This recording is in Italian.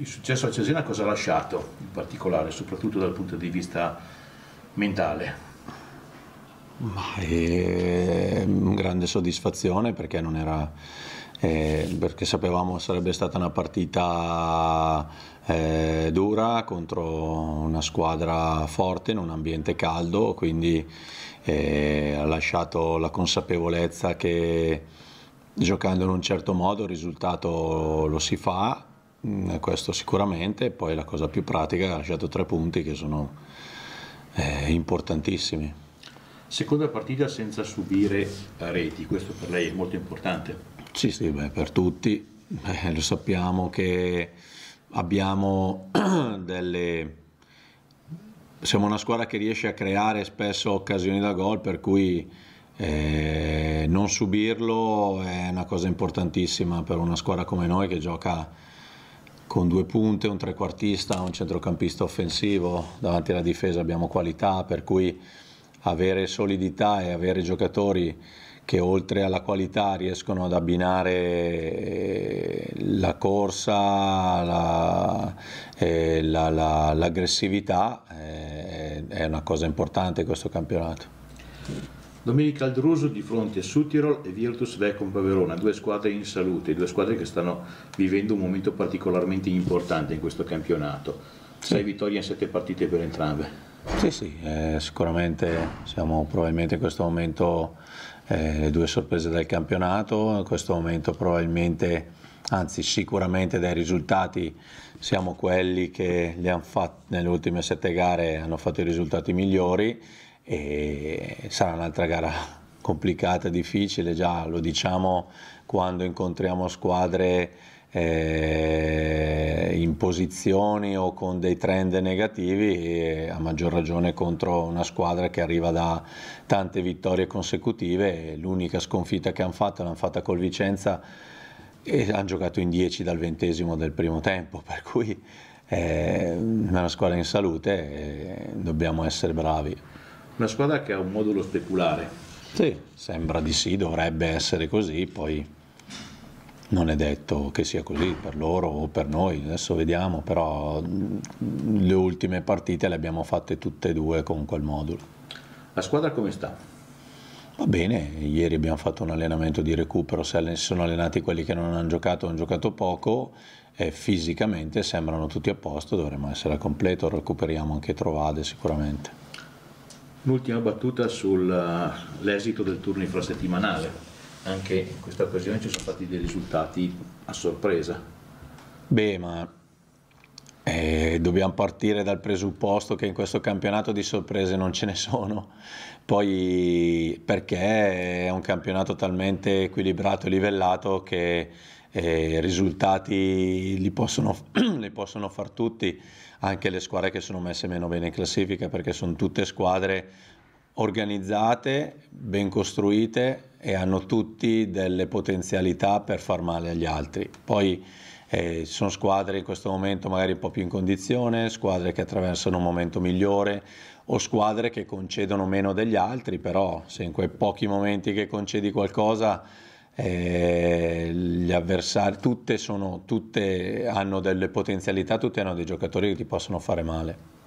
Il successo a Cesena cosa ha lasciato in particolare, soprattutto dal punto di vista mentale? Ma è grande soddisfazione perché non era eh, perché sapevamo sarebbe stata una partita eh, dura contro una squadra forte in un ambiente caldo, quindi eh, ha lasciato la consapevolezza che giocando in un certo modo il risultato lo si fa Mm, questo sicuramente, poi la cosa più pratica ha lasciato tre punti che sono eh, importantissimi. Seconda partita senza subire eh, reti, questo per lei è molto importante. Sì, sì, beh, per tutti, beh, lo sappiamo che abbiamo delle... siamo una squadra che riesce a creare spesso occasioni da gol, per cui eh, non subirlo è una cosa importantissima per una squadra come noi che gioca con due punte, un trequartista, un centrocampista offensivo, davanti alla difesa abbiamo qualità, per cui avere solidità e avere giocatori che oltre alla qualità riescono ad abbinare eh, la corsa, la, eh, la, la, l'aggressività, eh, è una cosa importante in questo campionato. Domenica al Druso di fronte a Sutirol e Virtus Decompa Paverona, due squadre in salute, due squadre che stanno vivendo un momento particolarmente importante in questo campionato. Sei sì. vittorie in sette partite per entrambe. Sì, sì, eh, sicuramente siamo probabilmente in questo momento eh, le due sorprese del campionato, in questo momento probabilmente, anzi sicuramente dai risultati siamo quelli che hanno fatto, nelle ultime sette gare hanno fatto i risultati migliori e sarà un'altra gara complicata, difficile, già lo diciamo quando incontriamo squadre eh, in posizioni o con dei trend negativi, eh, a maggior ragione contro una squadra che arriva da tante vittorie consecutive, l'unica sconfitta che hanno fatto l'hanno fatta col Vicenza e hanno giocato in 10 dal ventesimo del primo tempo, per cui eh, è una squadra in salute e eh, dobbiamo essere bravi. Una squadra che ha un modulo speculare. Sì, sembra di sì, dovrebbe essere così, poi non è detto che sia così per loro o per noi, adesso vediamo, però le ultime partite le abbiamo fatte tutte e due con quel modulo. La squadra come sta? Va bene, ieri abbiamo fatto un allenamento di recupero, si sono allenati quelli che non hanno giocato, hanno giocato poco e fisicamente sembrano tutti a posto, dovremmo essere a completo, recuperiamo anche Trovade sicuramente. Un'ultima battuta sull'esito eh, del turno infrasettimanale. Anche in questa occasione ci sono stati dei risultati a sorpresa. Beh, ma eh, dobbiamo partire dal presupposto che in questo campionato di sorprese non ce ne sono, poi perché è un campionato talmente equilibrato e livellato che i risultati li possono, li possono far tutti, anche le squadre che sono messe meno bene in classifica, perché sono tutte squadre organizzate, ben costruite e hanno tutti delle potenzialità per far male agli altri. Poi eh, sono squadre in questo momento magari un po' più in condizione, squadre che attraversano un momento migliore o squadre che concedono meno degli altri, però se in quei pochi momenti che concedi qualcosa eh, gli avversari, tutte, sono, tutte hanno delle potenzialità, tutte hanno dei giocatori che ti possono fare male.